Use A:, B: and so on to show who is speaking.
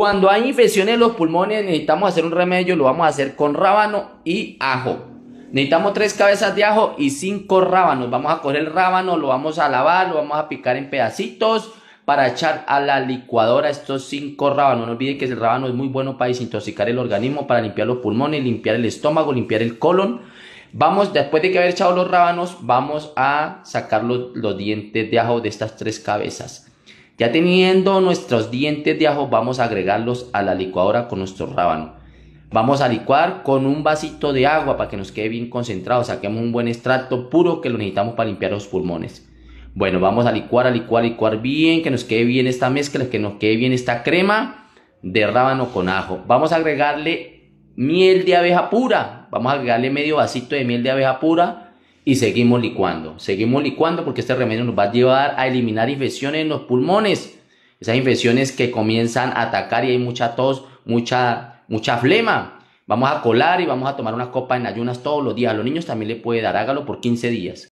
A: Cuando hay infecciones en los pulmones, necesitamos hacer un remedio, lo vamos a hacer con rábano y ajo. Necesitamos tres cabezas de ajo y cinco rábanos. Vamos a coger el rábano, lo vamos a lavar, lo vamos a picar en pedacitos para echar a la licuadora estos cinco rábanos. No olviden que el rábano es muy bueno para desintoxicar el organismo, para limpiar los pulmones, limpiar el estómago, limpiar el colon. Vamos, después de que haber echado los rábanos, vamos a sacar los, los dientes de ajo de estas tres cabezas. Ya teniendo nuestros dientes de ajo, vamos a agregarlos a la licuadora con nuestro rábano. Vamos a licuar con un vasito de agua para que nos quede bien concentrado. Saquemos un buen extracto puro que lo necesitamos para limpiar los pulmones. Bueno, vamos a licuar, a licuar, a licuar bien, que nos quede bien esta mezcla, que nos quede bien esta crema de rábano con ajo. Vamos a agregarle miel de abeja pura. Vamos a agregarle medio vasito de miel de abeja pura y seguimos licuando. Seguimos licuando porque este remedio nos va a llevar a eliminar infecciones en los pulmones. Esas infecciones que comienzan a atacar y hay mucha tos, mucha, mucha flema. Vamos a colar y vamos a tomar una copa en ayunas todos los días. A los niños también le puede dar, hágalo por 15 días.